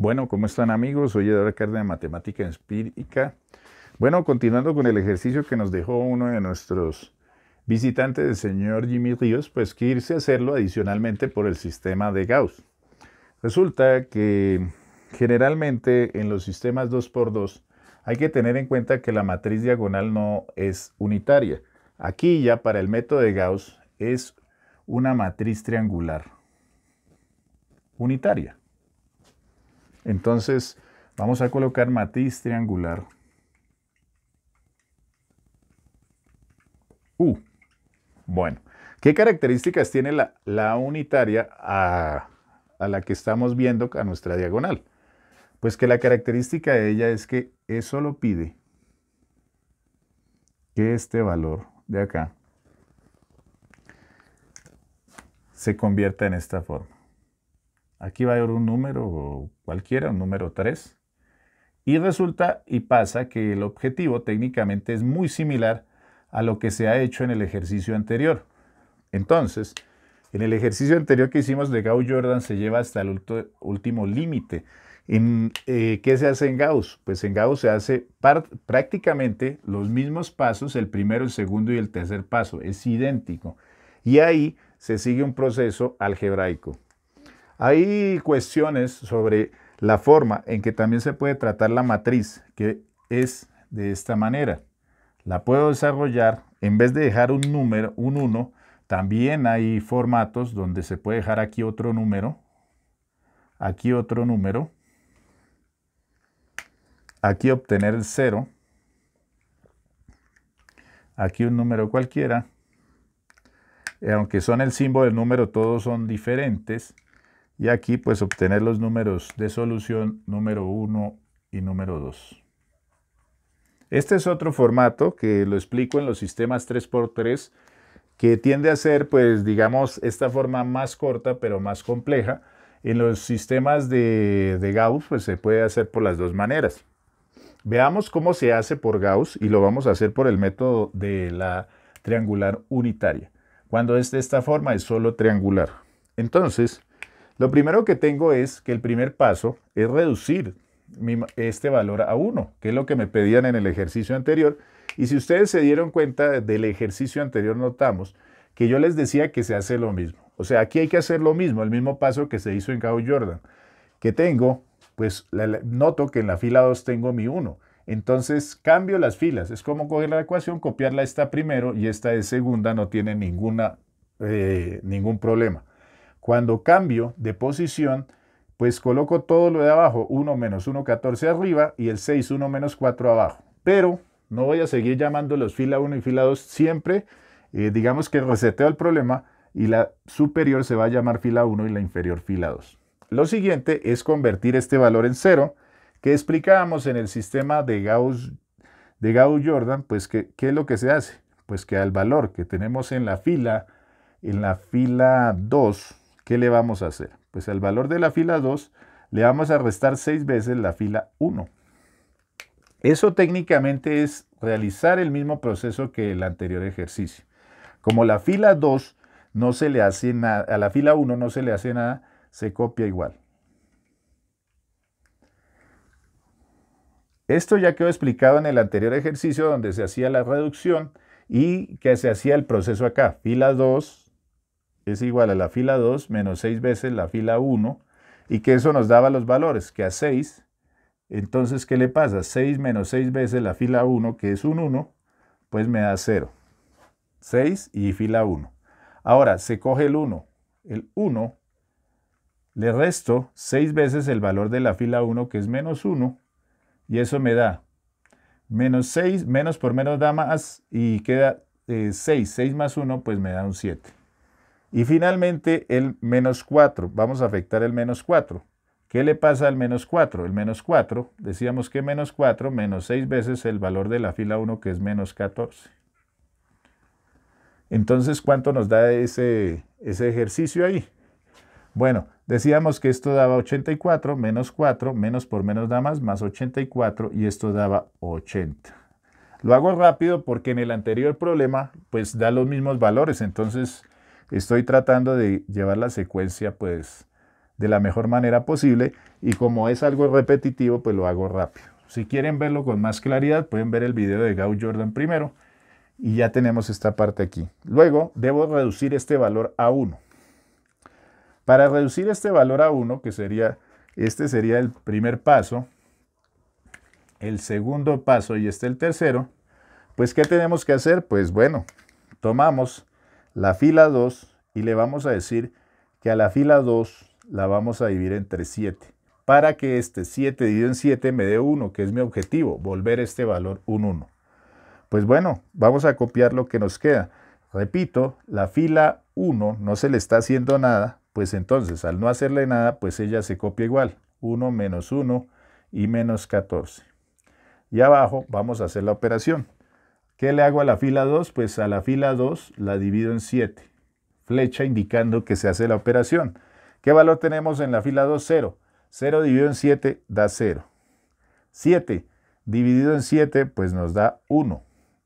Bueno, ¿cómo están amigos? Soy Eduardo Cárdenas de Matemática espírica Bueno, continuando con el ejercicio que nos dejó uno de nuestros visitantes, el señor Jimmy Ríos, pues que irse a hacerlo adicionalmente por el sistema de Gauss. Resulta que generalmente en los sistemas 2x2 hay que tener en cuenta que la matriz diagonal no es unitaria. Aquí ya para el método de Gauss es una matriz triangular unitaria. Entonces, vamos a colocar matiz triangular. U. Uh, bueno, ¿qué características tiene la, unitaria a, a la que estamos viendo a nuestra diagonal? Pues que la característica de ella es que eso lo pide que este valor de acá se convierta en esta forma. Aquí va a haber un número cualquiera, un número 3. Y resulta y pasa que el objetivo técnicamente es muy similar a lo que se ha hecho en el ejercicio anterior. Entonces, en el ejercicio anterior que hicimos de Gauss Jordan se lleva hasta el último límite. Eh, ¿Qué se hace en Gauss? Pues en Gauss se hace prácticamente los mismos pasos, el primero, el segundo y el tercer paso, es idéntico. Y ahí se sigue un proceso algebraico. Hay cuestiones sobre la forma en que también se puede tratar la matriz, que es de esta manera. La puedo desarrollar, en vez de dejar un número, un 1, también hay formatos donde se puede dejar aquí otro número, aquí otro número, aquí obtener el 0, aquí un número cualquiera, eh, aunque son el símbolo del número, todos son diferentes, y aquí pues obtener los números de solución número 1 y número 2. Este es otro formato que lo explico en los sistemas 3x3 que tiende a ser pues digamos esta forma más corta pero más compleja. En los sistemas de, Gauss pues se puede hacer por las dos maneras. Veamos cómo se hace por Gauss y lo vamos a hacer por el método de la triangular unitaria. Cuando es de esta forma es solo triangular. Entonces, lo primero que tengo es que el primer paso es reducir este valor a 1, que es lo que me pedían en el ejercicio anterior. Y si ustedes se dieron cuenta del ejercicio anterior, notamos que yo les decía que se hace lo mismo. O sea, aquí hay que hacer lo mismo, el mismo paso que se hizo en Cabo Jordan. Que tengo, pues noto que en la fila 2 tengo mi 1. Entonces cambio las filas. Es como coger la ecuación, copiarla esta primero y esta de segunda, no tiene ninguna, eh, ningún problema. Cuando cambio de posición, pues coloco todo lo de abajo, 1 menos 1, 14 arriba y el 6, 1 menos 4 abajo. Pero no voy a seguir llamando los fila 1 y fila 2 siempre, eh, digamos que reseteo el problema y la superior se va a llamar fila 1 y la inferior fila 2. Lo siguiente es convertir este valor en 0 que explicábamos en el sistema de Gauss de Gauss Jordan, pues que, ¿qué es lo que se hace? Pues que al valor que tenemos en la fila, en la fila 2, ¿Qué le vamos a hacer? Pues al valor de la fila 2 le vamos a restar 6 veces la fila 1. Eso técnicamente es realizar el mismo proceso que el anterior ejercicio. Como la fila 2 no se le hace nada, a la fila 1 no se le hace nada, se copia igual. Esto ya quedó explicado en el anterior ejercicio donde se hacía la reducción y que se hacía el proceso acá. Fila 2, es igual a la fila 2 menos 6 veces la fila 1 y que eso nos daba los valores, que a 6, entonces ¿qué le pasa? 6 menos 6 veces la fila 1, que es un 1, pues me da 0. 6 y fila 1. Ahora, se coge el 1. El 1 le resto 6 veces el valor de la fila 1, que es menos 1, y eso me da menos 6, menos por menos da más, y queda 6. Eh, 6 más 1, pues me da un 7. Y finalmente el menos 4, vamos a afectar el menos 4. ¿Qué le pasa al menos 4? El menos 4, decíamos que menos 4 menos 6 veces el valor de la fila 1 que es menos 14. Entonces, ¿cuánto nos da ese, ese ejercicio ahí? Bueno, decíamos que esto daba 84 menos 4, menos por menos da más, más 84 y esto daba 80. Lo hago rápido porque en el anterior problema pues da los mismos valores, entonces estoy tratando de llevar la secuencia pues de la mejor manera posible y como es algo repetitivo pues lo hago rápido. Si quieren verlo con más claridad pueden ver el video de Gau Jordan primero y ya tenemos esta parte aquí. Luego debo reducir este valor a 1. Para reducir este valor a 1, que sería, este sería el primer paso, el segundo paso y este el tercero, pues ¿qué tenemos que hacer? Pues bueno, tomamos la fila 2 y le vamos a decir que a la fila 2 la vamos a dividir entre 7 para que este 7 dividido en 7 me dé 1, que es mi objetivo, volver este valor un 1. Pues bueno, vamos a copiar lo que nos queda. Repito, la fila 1 no se le está haciendo nada, pues entonces al no hacerle nada, pues ella se copia igual. 1 menos 1 y menos 14. Y abajo vamos a hacer la operación. ¿Qué le hago a la fila 2? Pues a la fila 2 la divido en 7. Flecha indicando que se hace la operación. ¿Qué valor tenemos en la fila 2? 0. 0 dividido en 7 da 0. 7 dividido en 7 pues nos da 1.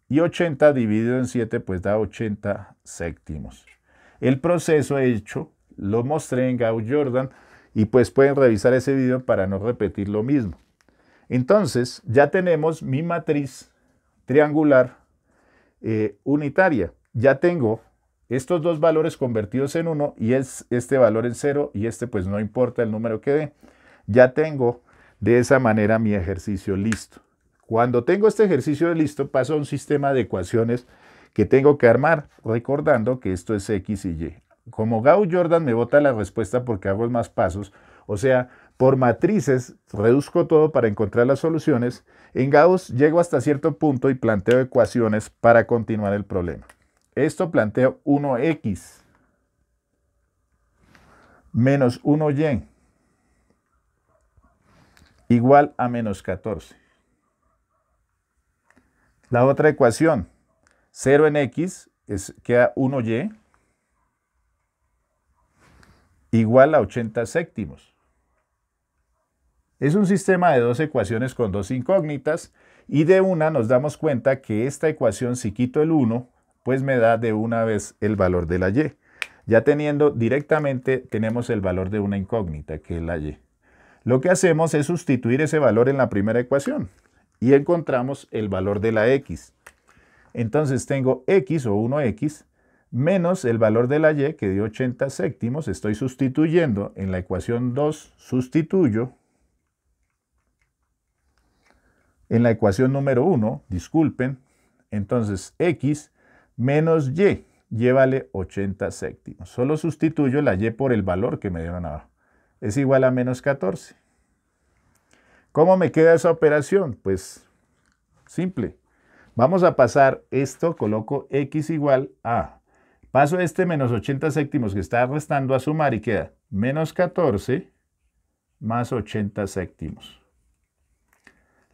Y 80 dividido en 7 pues da 80 séptimos. El proceso hecho lo mostré en gauss Jordan y pues pueden revisar ese video para no repetir lo mismo. Entonces ya tenemos mi matriz triangular eh, unitaria. Ya tengo estos dos valores convertidos en uno y es este valor en cero y este pues no importa el número que dé. Ya tengo de esa manera mi ejercicio listo. Cuando tengo este ejercicio listo paso a un sistema de ecuaciones que tengo que armar, recordando que esto es X y Y. Como Gau Jordan me vota la respuesta porque hago más pasos, o sea, por matrices reduzco todo para encontrar las soluciones. En Gauss llego hasta cierto punto y planteo ecuaciones para continuar el problema. Esto planteo 1x menos 1y igual a menos 14. La otra ecuación, 0 en x, es, queda 1y igual a 80 séptimos. Es un sistema de dos ecuaciones con dos incógnitas y de una nos damos cuenta que esta ecuación, si quito el 1, pues me da de una vez el valor de la y. Ya teniendo directamente, tenemos el valor de una incógnita, que es la y. Lo que hacemos es sustituir ese valor en la primera ecuación y encontramos el valor de la x. Entonces tengo x o 1x menos el valor de la y que dio 80 séptimos, estoy sustituyendo en la ecuación 2, sustituyo en la ecuación número 1, disculpen, entonces x menos y, llévale 80 séptimos. Solo sustituyo la y por el valor que me dieron abajo. Es igual a menos 14. ¿Cómo me queda esa operación? Pues simple. Vamos a pasar esto, coloco x igual a. Paso este menos 80 séptimos que está restando a sumar y queda menos 14 más 80 séptimos.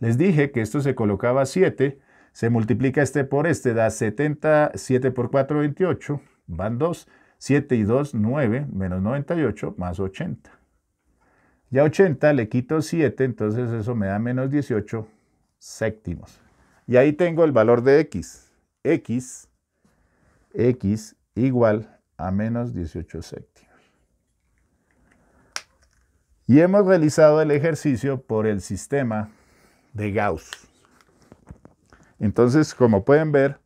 Les dije que esto se colocaba 7, se multiplica este por este, da 70, 7 por 4, 28, van 2, 7 y 2, 9, menos 98, más 80. Ya 80 le quito 7, entonces eso me da menos 18 séptimos. Y ahí tengo el valor de x. x, x igual a menos 18 séptimos. Y hemos realizado el ejercicio por el sistema de Gauss. Entonces, como pueden ver,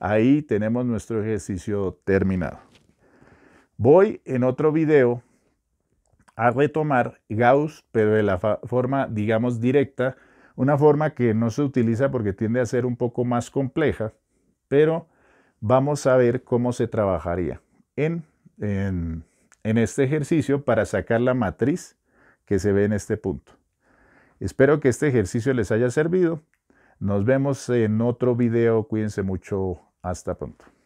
ahí tenemos nuestro ejercicio terminado. Voy en otro video a retomar Gauss, pero de la forma, digamos, directa, una forma que no se utiliza porque tiende a ser un poco más compleja, pero vamos a ver cómo se trabajaría en, en, en este ejercicio para sacar la matriz que se ve en este punto. Espero que este ejercicio les haya servido. Nos vemos en otro video. Cuídense mucho. Hasta pronto.